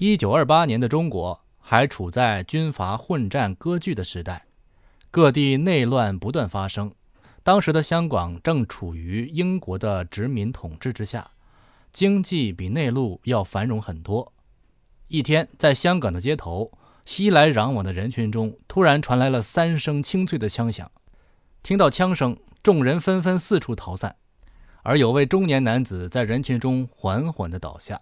一九二八年的中国还处在军阀混战割据的时代，各地内乱不断发生。当时的香港正处于英国的殖民统治之下，经济比内陆要繁荣很多。一天，在香港的街头，熙来攘往的人群中，突然传来了三声清脆的枪响。听到枪声，众人纷纷四处逃散，而有位中年男子在人群中缓缓地倒下，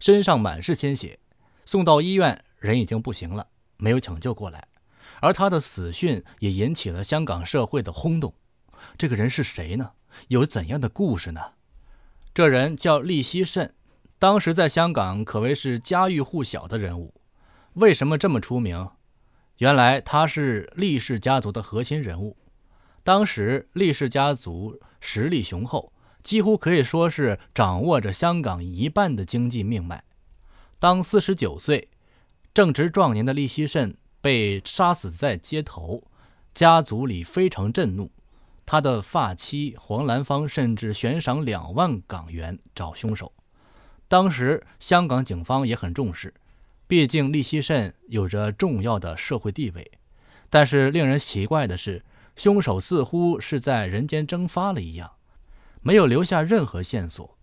身上满是鲜血。送到医院，人已经不行了，没有抢救过来。而他的死讯也引起了香港社会的轰动。这个人是谁呢？有怎样的故事呢？这人叫利希慎，当时在香港可谓是家喻户晓的人物。为什么这么出名？原来他是利氏家族的核心人物。当时利氏家族实力雄厚，几乎可以说是掌握着香港一半的经济命脉。当四十九岁、正值壮年的利希慎被杀死在街头，家族里非常震怒。他的发妻黄兰芳甚至悬赏两万港元找凶手。当时香港警方也很重视，毕竟利希慎有着重要的社会地位。但是令人奇怪的是，凶手似乎是在人间蒸发了一样，没有留下任何线索。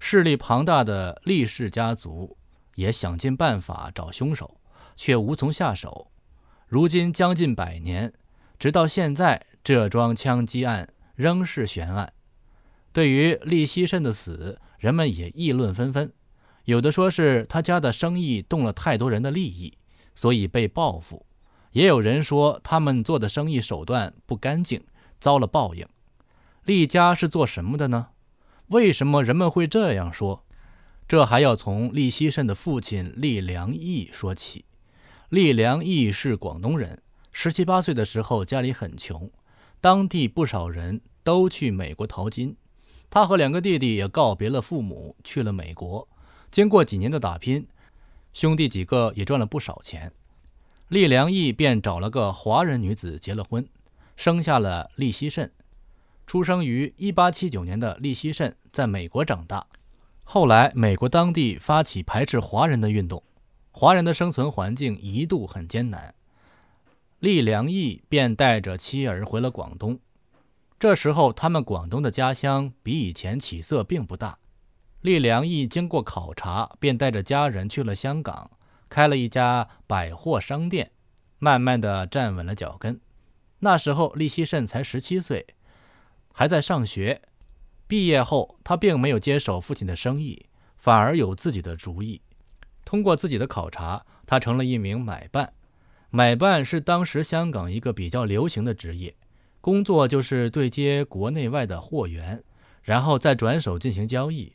势力庞大的利氏家族。也想尽办法找凶手，却无从下手。如今将近百年，直到现在，这桩枪击案仍是悬案。对于利希慎的死，人们也议论纷纷。有的说是他家的生意动了太多人的利益，所以被报复；也有人说他们做的生意手段不干净，遭了报应。利家是做什么的呢？为什么人们会这样说？这还要从利希慎的父亲利良义说起。利良义是广东人，十七八岁的时候家里很穷，当地不少人都去美国淘金，他和两个弟弟也告别了父母去了美国。经过几年的打拼，兄弟几个也赚了不少钱。利良义便找了个华人女子结了婚，生下了利希慎。出生于一八七九年的利希慎在美国长大。后来，美国当地发起排斥华人的运动，华人的生存环境一度很艰难。厉良义便带着妻儿回了广东。这时候，他们广东的家乡比以前起色并不大。厉良义经过考察，便带着家人去了香港，开了一家百货商店，慢慢的站稳了脚跟。那时候，厉希慎才十七岁，还在上学。毕业后，他并没有接手父亲的生意，反而有自己的主意。通过自己的考察，他成了一名买办。买办是当时香港一个比较流行的职业，工作就是对接国内外的货源，然后再转手进行交易，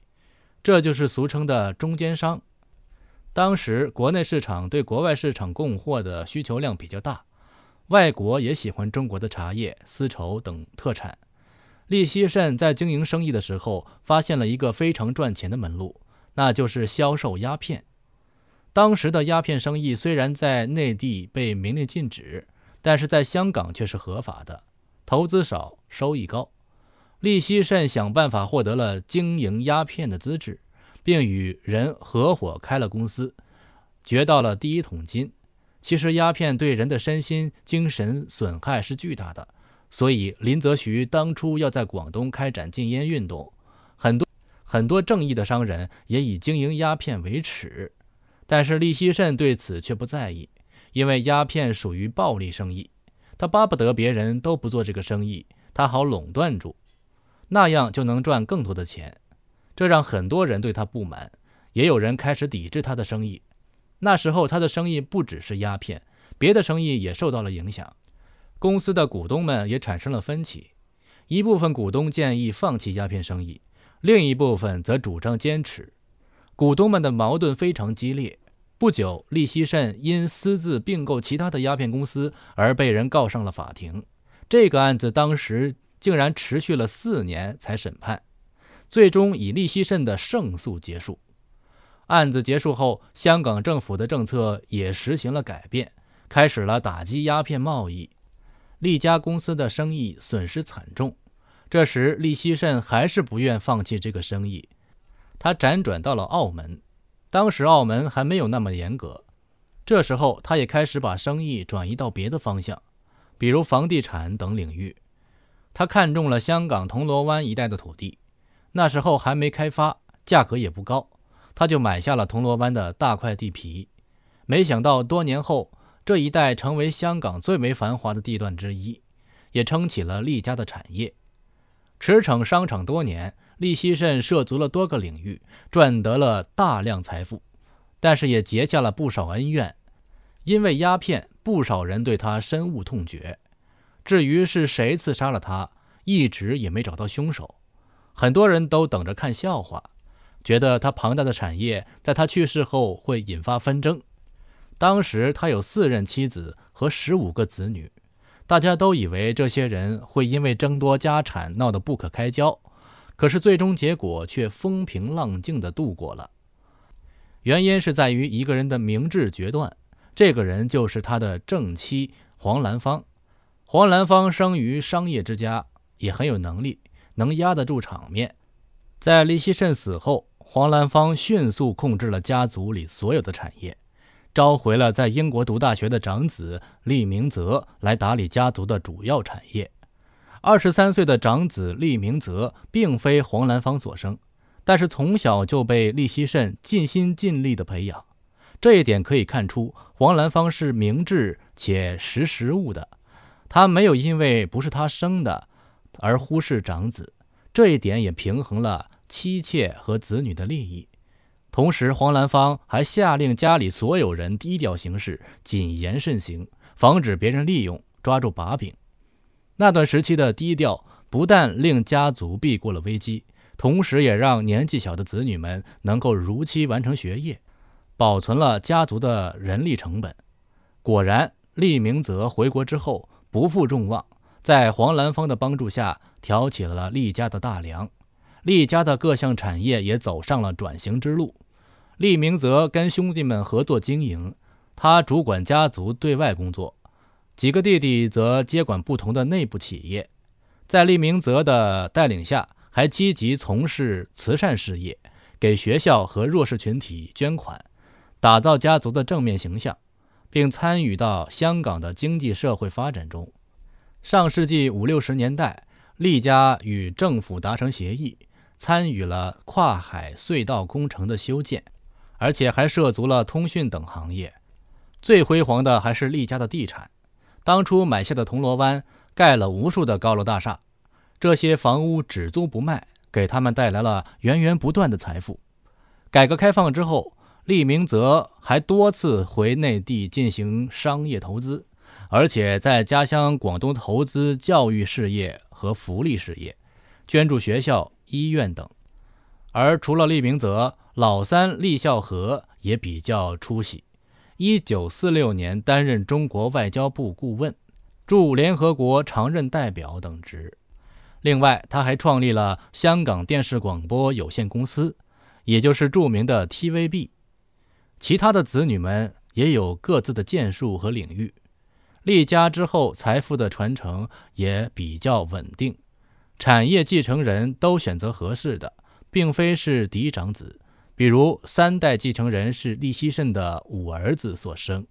这就是俗称的中间商。当时国内市场对国外市场供货的需求量比较大，外国也喜欢中国的茶叶、丝绸等特产。利希慎在经营生意的时候，发现了一个非常赚钱的门路，那就是销售鸦片。当时的鸦片生意虽然在内地被明令禁止，但是在香港却是合法的，投资少，收益高。利希慎想办法获得了经营鸦片的资质，并与人合伙开了公司，掘到了第一桶金。其实，鸦片对人的身心精神损害是巨大的。所以，林则徐当初要在广东开展禁烟运动，很多很多正义的商人也以经营鸦片为耻。但是，利希慎对此却不在意，因为鸦片属于暴利生意，他巴不得别人都不做这个生意，他好垄断住，那样就能赚更多的钱。这让很多人对他不满，也有人开始抵制他的生意。那时候，他的生意不只是鸦片，别的生意也受到了影响。公司的股东们也产生了分歧，一部分股东建议放弃鸦片生意，另一部分则主张坚持。股东们的矛盾非常激烈。不久，利希慎因私自并购其他的鸦片公司而被人告上了法庭。这个案子当时竟然持续了四年才审判，最终以利希慎的胜诉结束。案子结束后，香港政府的政策也实行了改变，开始了打击鸦片贸易。利家公司的生意损失惨重，这时利希慎还是不愿放弃这个生意，他辗转到了澳门，当时澳门还没有那么严格，这时候他也开始把生意转移到别的方向，比如房地产等领域。他看中了香港铜锣湾一带的土地，那时候还没开发，价格也不高，他就买下了铜锣湾的大块地皮。没想到多年后。这一带成为香港最为繁华的地段之一，也撑起了利家的产业。驰骋商场多年，利希慎涉足了多个领域，赚得了大量财富，但是也结下了不少恩怨。因为鸦片，不少人对他深恶痛绝。至于是谁刺杀了他，一直也没找到凶手。很多人都等着看笑话，觉得他庞大的产业在他去世后会引发纷争。当时他有四任妻子和十五个子女，大家都以为这些人会因为争夺家产闹得不可开交，可是最终结果却风平浪静地度过了。原因是在于一个人的明智决断，这个人就是他的正妻黄兰芳。黄兰芳生于商业之家，也很有能力，能压得住场面。在黎锡慎死后，黄兰芳迅速控制了家族里所有的产业。召回了在英国读大学的长子利明泽来打理家族的主要产业。二十三岁的长子利明泽并非黄兰芳所生，但是从小就被利希慎尽心尽力地培养。这一点可以看出，黄兰芳是明智且识时务的。他没有因为不是他生的而忽视长子，这一点也平衡了妻妾和子女的利益。同时，黄兰芳还下令家里所有人低调行事，谨言慎行，防止别人利用抓住把柄。那段时期的低调，不但令家族避过了危机，同时也让年纪小的子女们能够如期完成学业，保存了家族的人力成本。果然，厉明泽回国之后不负众望，在黄兰芳的帮助下挑起了厉家的大梁。厉家的各项产业也走上了转型之路。厉明泽跟兄弟们合作经营，他主管家族对外工作，几个弟弟则接管不同的内部企业。在厉明泽的带领下，还积极从事慈善事业，给学校和弱势群体捐款，打造家族的正面形象，并参与到香港的经济社会发展中。上世纪五六十年代，厉家与政府达成协议。参与了跨海隧道工程的修建，而且还涉足了通讯等行业。最辉煌的还是利家的地产，当初买下的铜锣湾，盖了无数的高楼大厦，这些房屋只租不卖，给他们带来了源源不断的财富。改革开放之后，利明泽还多次回内地进行商业投资，而且在家乡广东投资教育事业和福利事业，捐助学校。医院等，而除了利明泽，老三利孝和也比较出息。一九四六年担任中国外交部顾问、驻联合国常任代表等职。另外，他还创立了香港电视广播有限公司，也就是著名的 TVB。其他的子女们也有各自的建树和领域。利家之后，财富的传承也比较稳定。产业继承人都选择合适的，并非是嫡长子。比如，三代继承人是厉希慎的五儿子所生。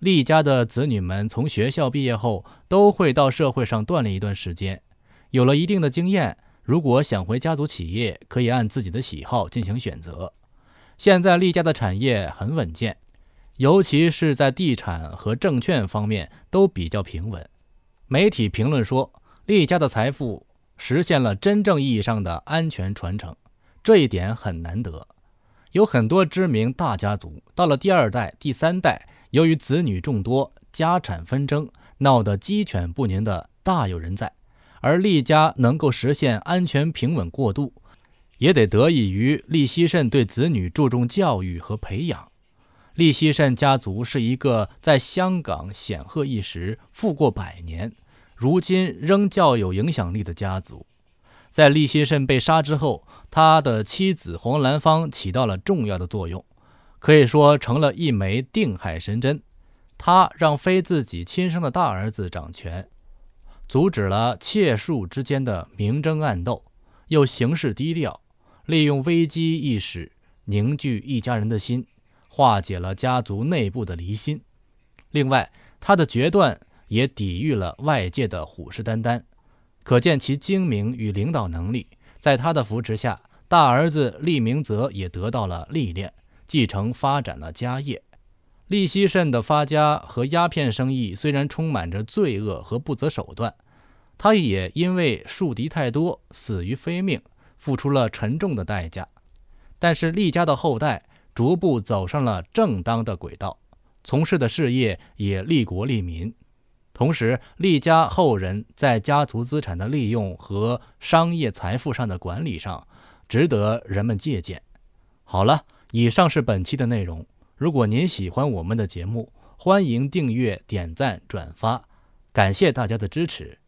厉家的子女们从学校毕业后，都会到社会上锻炼一段时间，有了一定的经验。如果想回家族企业，可以按自己的喜好进行选择。现在，厉家的产业很稳健，尤其是在地产和证券方面都比较平稳。媒体评论说，厉家的财富。实现了真正意义上的安全传承，这一点很难得。有很多知名大家族到了第二代、第三代，由于子女众多，家产纷争，闹得鸡犬不宁的大有人在。而利家能够实现安全平稳过渡，也得得益于利希慎对子女注重教育和培养。利希慎家族是一个在香港显赫一时、富过百年。如今仍较有影响力的家族。在利希慎被杀之后，他的妻子黄兰芳起到了重要的作用，可以说成了一枚定海神针。他让非自己亲生的大儿子掌权，阻止了妾庶之间的明争暗斗，又行事低调，利用危机意识凝聚一家人的心，化解了家族内部的离心。另外，他的决断。也抵御了外界的虎视眈眈，可见其精明与领导能力。在他的扶持下，大儿子利明泽也得到了历练，继承发展了家业。利希慎的发家和鸦片生意虽然充满着罪恶和不择手段，他也因为树敌太多死于非命，付出了沉重的代价。但是利家的后代逐步走上了正当的轨道，从事的事业也利国利民。同时，厉家后人在家族资产的利用和商业财富上的管理上，值得人们借鉴。好了，以上是本期的内容。如果您喜欢我们的节目，欢迎订阅、点赞、转发，感谢大家的支持。